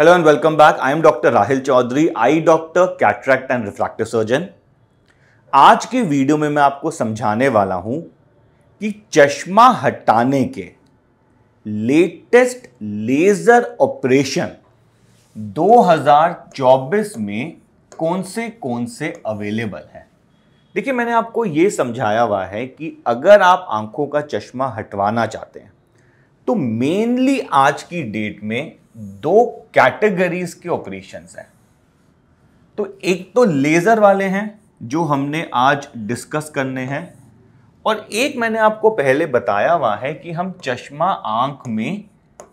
hello and welcome back I am doctor Rahil Chaudhary I doctor cataract and refractive surgeon आज के video में मैं आपको समझाने वाला हूं कि चश्मा हटाने के लेटेस्ट लेज़र ऑपरेशन 2024 में कौन से कौन से अवेलेबल हैं देखिए मैंने आपको ये समझाया हुआ है कि अगर आप आंखों का चश्मा हटवाना चाहते हैं तो मेनली आज की डेट में दो कैटेगरीज के ऑपरेशंस हैं तो एक तो लेज़र वाले हैं जो हमने आज डिस्कस करने हैं और एक मैंने आपको पहले बताया हुआ है कि हम चश्मा आंख में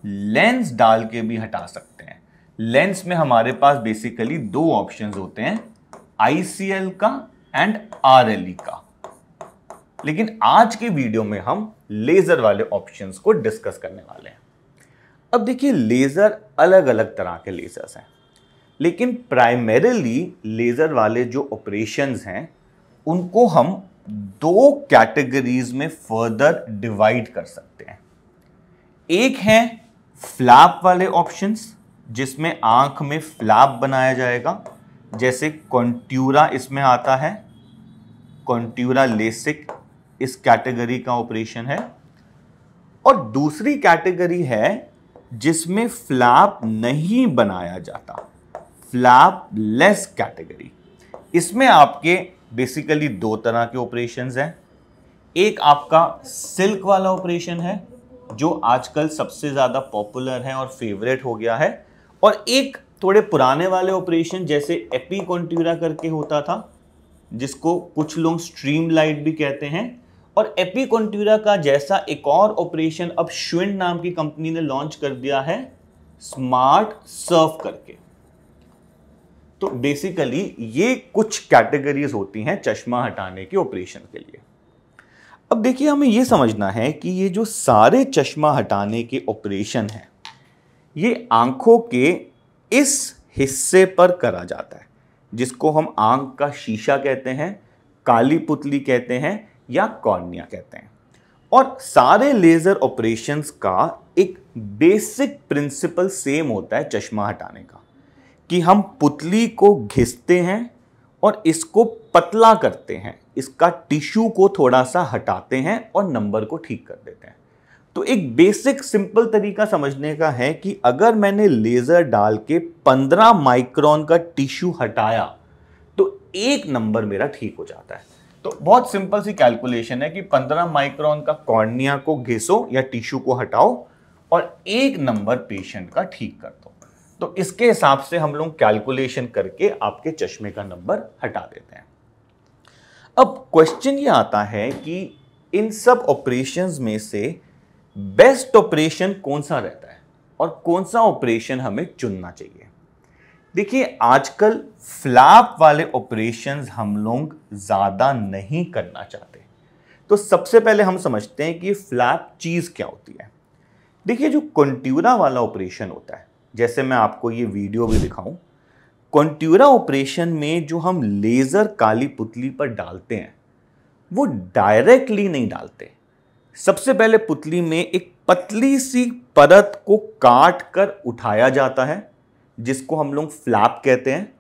लेंस डाल के भी हटा सकते हैं लेंस में हमारे पास बेसिकली दो ऑप्शंस होते हैं आईसीएल का एंड आर e का लेकिन आज के वीडियो में हम लेज़र वाले ऑप्शंस को डिस्कस करने वाले हैं अब देखिए लेज़र अलग अलग तरह के लेज़र्स हैं लेकिन प्राइमरीली लेज़र वाले जो ऑपरेशंस हैं उनको हम दो कैटेगरीज में फर्दर डिवाइड कर सकते हैं एक है फ्लैप वाले ऑप्शंस जिसमें आंख में फ्लैप बनाया जाएगा जैसे कॉन्ट्यूरा इसमें आता है कॉन्ट्यूरा लेसिक इस कैटेगरी का ऑपरेशन है और दूसरी कैटेगरी है जिसमें फ्लैप नहीं बनाया जाता फ्लैप लेस कैटेगरी इसमें आपके बेसिकली दो तरह के ऑपरेशंस हैं एक आपका सिल्क वाला ऑपरेशन है जो आजकल सबसे ज़्यादा पॉपुलर है और फेवरेट हो गया है और एक थोड़े पुराने वाले ऑपरेशन जैसे एपी कॉन्ट्यूरा करके होता था जिसको कुछ लोग स्ट्रीम लाइट भी कहते हैं और एपिकोन्टूरा का जैसा एक और ऑपरेशन अब शुएंट नाम की कंपनी ने लॉन्च कर दिया है स्मार्ट सर्व करके तो बेसिकली ये कुछ कैटेगरीज होती हैं चश्मा हटाने के ऑपरेशन के लिए अब देखिए हमें ये समझना है कि ये जो सारे चश्मा हटाने के ऑपरेशन हैं ये आंखों के इस हिस्से पर करा जाता है जिसको हम आंख का शीशा कहते हैं काली पुतली कहते हैं या कॉर्निया कहते हैं और सारे लेज़र ऑपरेशंस का एक बेसिक प्रिंसिपल सेम होता है चश्मा हटाने का कि हम पुतली को घिसते हैं और इसको पतला करते हैं इसका टिश्यू को थोड़ा सा हटाते हैं और नंबर को ठीक कर देते हैं तो एक बेसिक सिंपल तरीका समझने का है कि अगर मैंने लेज़र डाल के 15 माइक्रोन का टिश्यू हटाया तो एक नंबर मेरा ठीक हो जाता है तो बहुत सिंपल सी कैलकुलेशन है कि 15 माइक्रोन का कॉर्निया को घिसो या टिश्यू को हटाओ और एक नंबर पेशेंट का ठीक कर दो तो इसके हिसाब से हम लोग कैलकुलेशन करके आपके चश्मे का नंबर हटा देते हैं अब क्वेश्चन ये आता है कि इन सब ऑपरेशंस में से बेस्ट ऑपरेशन कौन सा रहता है और कौन सा ऑपरेशन हमें चुनना चाहिए देखिए आजकल फ्लैप वाले ऑपरेशंस हम लोग ज़्यादा नहीं करना चाहते तो सबसे पहले हम समझते हैं कि फ्लैप चीज़ क्या होती है देखिए जो कंट्यूरा वाला ऑपरेशन होता है जैसे मैं आपको ये वीडियो भी दिखाऊं कंट्यूरा ऑपरेशन में जो हम लेज़र काली पुतली पर डालते हैं वो डायरेक्टली नहीं डालते सबसे पहले पुतली में एक पतली सी परत को काट कर उठाया जाता है जिसको हम लोग फ्लैप कहते हैं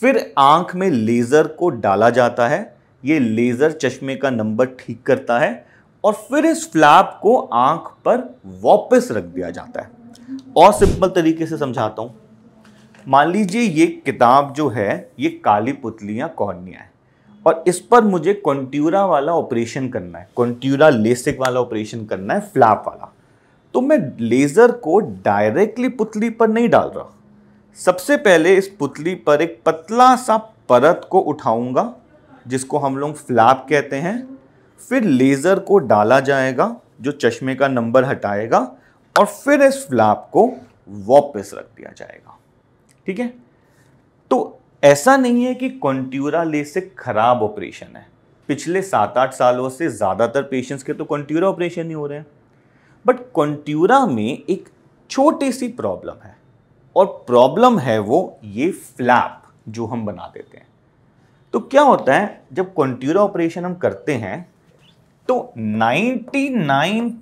फिर आंख में लेज़र को डाला जाता है ये लेज़र चश्मे का नंबर ठीक करता है और फिर इस फ्लैप को आंख पर वापस रख दिया जाता है और सिंपल तरीके से समझाता हूँ मान लीजिए ये किताब जो है ये काली पुतलियाँ या कॉर्निया है और इस पर मुझे कॉन्ट्यूरा वाला ऑपरेशन करना है कॉन्ट्यूरा लेसिक वाला ऑपरेशन करना है फ्लैप वाला तो मैं लेज़र को डायरेक्टली पुतली पर नहीं डाल रहा सबसे पहले इस पुतली पर एक पतला सा परत को उठाऊंगा जिसको हम लोग फ्लैप कहते हैं फिर लेज़र को डाला जाएगा जो चश्मे का नंबर हटाएगा और फिर इस फ्लैप को वापस रख दिया जाएगा ठीक है तो ऐसा नहीं है कि कंट्यूरा लेसिक खराब ऑपरेशन है पिछले सात आठ सालों से ज़्यादातर पेशेंट्स के तो कॉन्ट्यूरा ऑपरेशन ही हो रहे हैं बट कंट्यूरा में एक छोटी सी प्रॉब्लम है और प्रॉब्लम है वो ये फ्लैप जो हम बना देते हैं तो क्या होता है जब कंट्यूरा ऑपरेशन हम करते हैं तो 99.9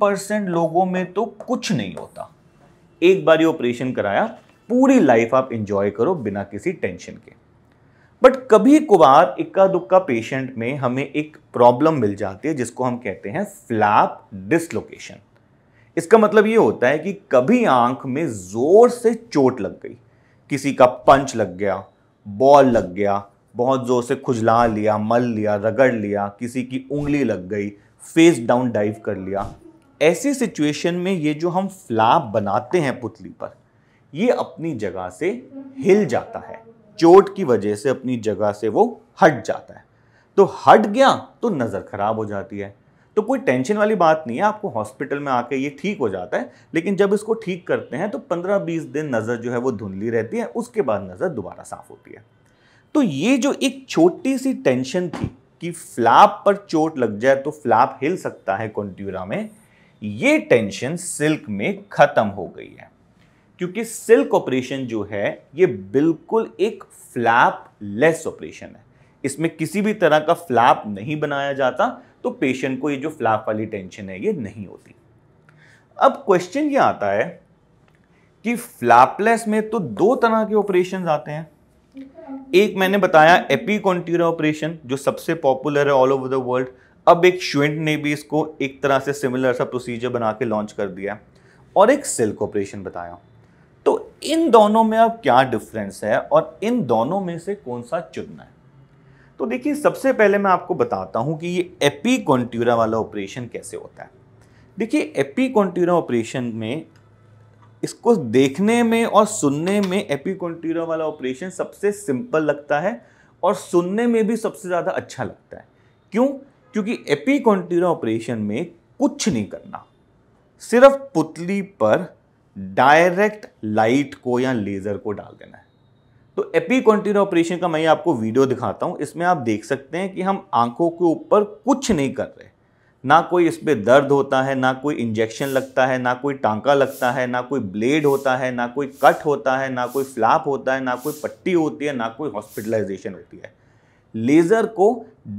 परसेंट लोगों में तो कुछ नहीं होता एक बार ये ऑपरेशन कराया पूरी लाइफ आप इंजॉय करो बिना किसी टेंशन के बट कभी कभार इक्का दुक्का पेशेंट में हमें एक प्रॉब्लम मिल जाती है जिसको हम कहते हैं फ्लैप डिसलोकेशन इसका मतलब ये होता है कि कभी आंख में ज़ोर से चोट लग गई किसी का पंच लग गया बॉल लग गया बहुत ज़ोर से खुजला लिया मल लिया रगड़ लिया किसी की उंगली लग गई फेस डाउन डाइव कर लिया ऐसी सिचुएशन में ये जो हम फ्लैप बनाते हैं पुतली पर ये अपनी जगह से हिल जाता है चोट की वजह से अपनी जगह से वो हट जाता है तो हट गया तो नज़र खराब हो जाती है तो कोई टेंशन वाली बात नहीं है आपको हॉस्पिटल में आकर ये ठीक हो जाता है लेकिन जब इसको ठीक करते हैं तो पंद्रह बीस दिन नज़र जो है वो धुंधली रहती है उसके बाद नज़र दोबारा साफ होती है तो ये जो एक छोटी सी टेंशन थी कि फ्लैप पर चोट लग जाए तो फ्लैप हिल सकता है कॉन्ट्यूरा में ये टेंशन सिल्क में ख़त्म हो गई है क्योंकि सिल्क ऑपरेशन जो है ये बिल्कुल एक फ्लैप लेस ऑपरेशन है इसमें किसी भी तरह का फ्लैप नहीं बनाया जाता तो पेशेंट को ये जो फ्लैप वाली टेंशन है ये नहीं होती अब क्वेश्चन ये आता है कि फ्लैपलेस में तो दो तरह के ऑपरेशन आते हैं एक मैंने बताया एपीकॉन्टीरा ऑपरेशन जो सबसे पॉपुलर है ऑल ओवर द वर्ल्ड अब एक श्वेंट ने भी इसको एक तरह से सिमिलर सा प्रोसीजर बना के लॉन्च कर दिया और एक सिल्क ऑपरेशन बताया तो इन दोनों में अब क्या डिफरेंस है और इन दोनों में से कौन सा चुनना है तो देखिए सबसे पहले मैं आपको बताता हूँ कि ये एपी कॉन्ट्यूरा वाला ऑपरेशन कैसे होता है देखिए एपी कॉन्ट्यूरा ऑपरेशन में इसको देखने में और सुनने में एपी कॉन्ट्यूरा वाला ऑपरेशन सबसे सिंपल लगता है और सुनने में भी सबसे ज़्यादा अच्छा लगता है क्यों क्योंकि एपी कॉन्ट्यूरा ऑपरेशन में कुछ नहीं करना सिर्फ पुतली पर डायरेक्ट लाइट को या लेज़र को डाल देना है तो एपी कॉन्टीन्यू ऑपरेशन का मैं आपको वीडियो दिखाता हूँ इसमें आप देख सकते हैं कि हम आंखों के ऊपर कुछ नहीं कर रहे ना कोई इस पर दर्द होता है ना कोई इंजेक्शन लगता है ना कोई टांका लगता है ना कोई ब्लेड होता है ना कोई कट होता है ना कोई फ्लैप होता है ना कोई पट्टी होती है ना कोई हॉस्पिटलाइजेशन होती है लेज़र को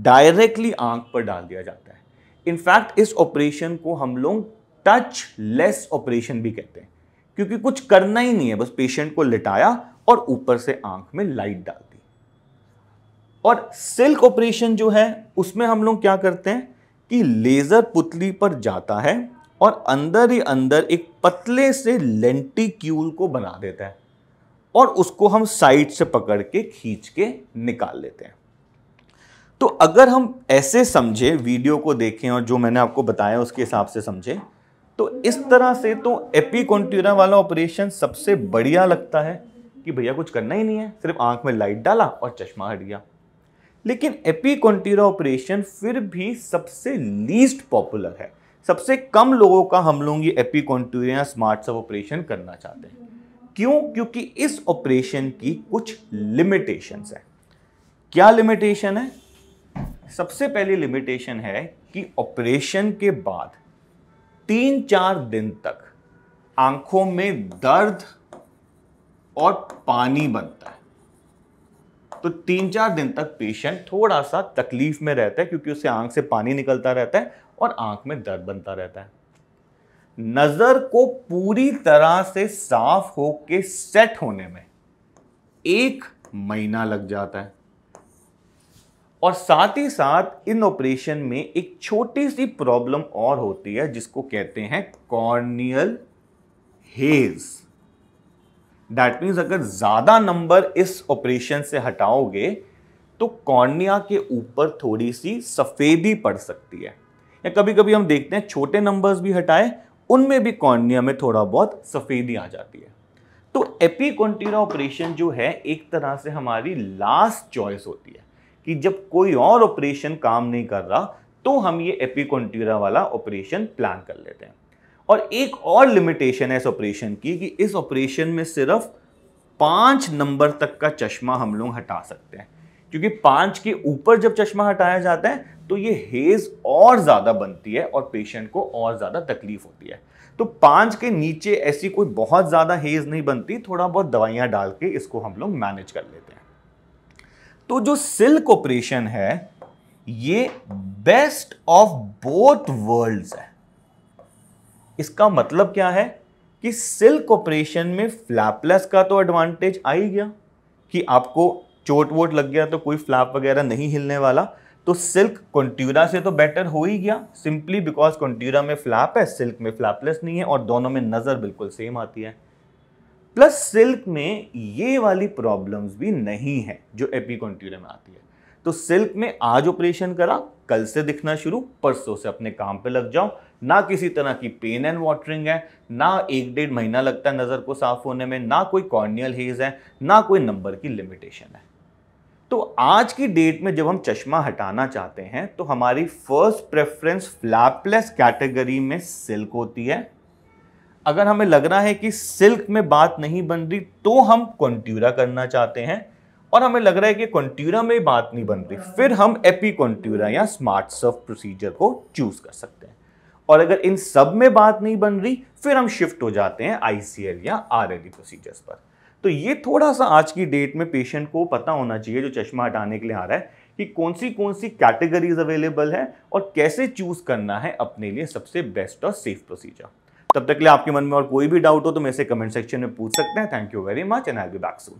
डायरेक्टली आंख पर डाल दिया जाता है इनफैक्ट इस ऑपरेशन को हम लोग टच लेस ऑपरेशन भी कहते हैं क्योंकि कुछ करना ही नहीं है बस पेशेंट को लिटाया और ऊपर से आंख में लाइट डाल दी और सिल्क ऑपरेशन जो है उसमें हम लोग क्या करते हैं कि लेज़र पुतली पर जाता है और अंदर ही अंदर एक पतले से लेंटिक्यूल को बना देता है और उसको हम साइड से पकड़ के खींच के निकाल लेते हैं तो अगर हम ऐसे समझे वीडियो को देखें और जो मैंने आपको बताया उसके हिसाब से समझे तो इस तरह से तो एपी वाला ऑपरेशन सबसे बढ़िया लगता है कि भैया कुछ करना ही नहीं है सिर्फ आंख में लाइट डाला और चश्मा हट गया लेकिन एपिकोन्टीरा ऑपरेशन फिर भी सबसे लीस्ट पॉपुलर है सबसे कम लोगों का हम लोग ये एपिकोन्टीरिया स्मार्ट सब ऑपरेशन करना चाहते हैं क्यों क्योंकि इस ऑपरेशन की कुछ लिमिटेशन है क्या लिमिटेशन है सबसे पहली लिमिटेशन है कि ऑपरेशन के बाद तीन चार दिन तक आंखों में दर्द और पानी बनता है तो तीन चार दिन तक पेशेंट थोड़ा सा तकलीफ में रहता है क्योंकि उसे आंख से पानी निकलता रहता है और आंख में दर्द बनता रहता है नज़र को पूरी तरह से साफ होके सेट होने में एक महीना लग जाता है और साथ ही साथ इन ऑपरेशन में एक छोटी सी प्रॉब्लम और होती है जिसको कहते हैं कॉर्नियल हेज़ दैट मीन्स अगर ज़्यादा नंबर इस ऑपरेशन से हटाओगे तो कॉर्निया के ऊपर थोड़ी सी सफ़ेदी पड़ सकती है या कभी कभी हम देखते हैं छोटे नंबर्स भी हटाए उनमें भी कॉर्निया में थोड़ा बहुत सफ़ेदी आ जाती है तो एपिकॉन्टीरा ऑपरेशन जो है एक तरह से हमारी लास्ट चॉइस होती है कि जब कोई और ऑपरेशन काम नहीं कर रहा तो हम ये एपिकॉन्टीरा वाला ऑपरेशन प्लान कर लेते हैं और एक और लिमिटेशन है इस ऑपरेशन की कि इस ऑपरेशन में सिर्फ पाँच नंबर तक का चश्मा हम लोग हटा सकते हैं क्योंकि पाँच के ऊपर जब चश्मा हटाया जाता है तो ये हेज और ज़्यादा बनती है और पेशेंट को और ज़्यादा तकलीफ होती है तो पाँच के नीचे ऐसी कोई बहुत ज़्यादा हेज नहीं बनती थोड़ा बहुत दवाइयाँ डाल के इसको हम लोग मैनेज कर लेते हैं तो जो सिल्क ऑपरेशन है ये बेस्ट ऑफ बोथ वर्ल्ड्स है इसका मतलब क्या है कि सिल्क ऑपरेशन में फ्लैपलेस का तो एडवांटेज आ ही गया कि आपको चोट वोट लग गया तो कोई फ्लैप वगैरह नहीं हिलने वाला तो सिल्क कंट्यूरा से तो बेटर हो ही गया सिंपली बिकॉज कंट्यूरा में फ्लैप है सिल्क में फ्लैपलेस नहीं है और दोनों में नज़र बिल्कुल सेम आती है प्लस सिल्क में ये वाली प्रॉब्लम्स भी नहीं है जो एपी कंट्यूरा में आती है तो सिल्क में आज ऑपरेशन करा कल से दिखना शुरू परसों से अपने काम पे लग जाओ ना किसी तरह की पेन एंड वाटरिंग है ना एक डेढ़ महीना लगता है नज़र को साफ होने में ना कोई कॉर्नियल हेज है ना कोई नंबर की लिमिटेशन है तो आज की डेट में जब हम चश्मा हटाना चाहते हैं तो हमारी फर्स्ट प्रेफरेंस फ्लैपलेस कैटेगरी में सिल्क होती है अगर हमें लग रहा है कि सिल्क में बात नहीं बन रही तो हम कंट्यूरा करना चाहते हैं और हमें लग रहा है कि कंट्यूरा में बात नहीं बन रही फिर हम एपी कॉन्ट्यूरा या स्मार्ट सर्फ प्रोसीजर को चूज कर सकते हैं और अगर इन सब में बात नहीं बन रही फिर हम शिफ्ट हो जाते हैं आईसीएल या आरएलई प्रोसीजर्स e पर तो ये थोड़ा सा आज की डेट में पेशेंट को पता होना चाहिए जो चश्मा हटाने के लिए आ रहा है कि कौन सी कौन सी कैटेगरीज अवेलेबल है और कैसे चूज करना है अपने लिए सबसे बेस्ट और सेफ प्रोसीजर तब तक के लिए आपके मन में और कोई भी डाउट हो तो मैं कमेंट सेक्शन में पूछ सकते हैं thank you very much and I be back soon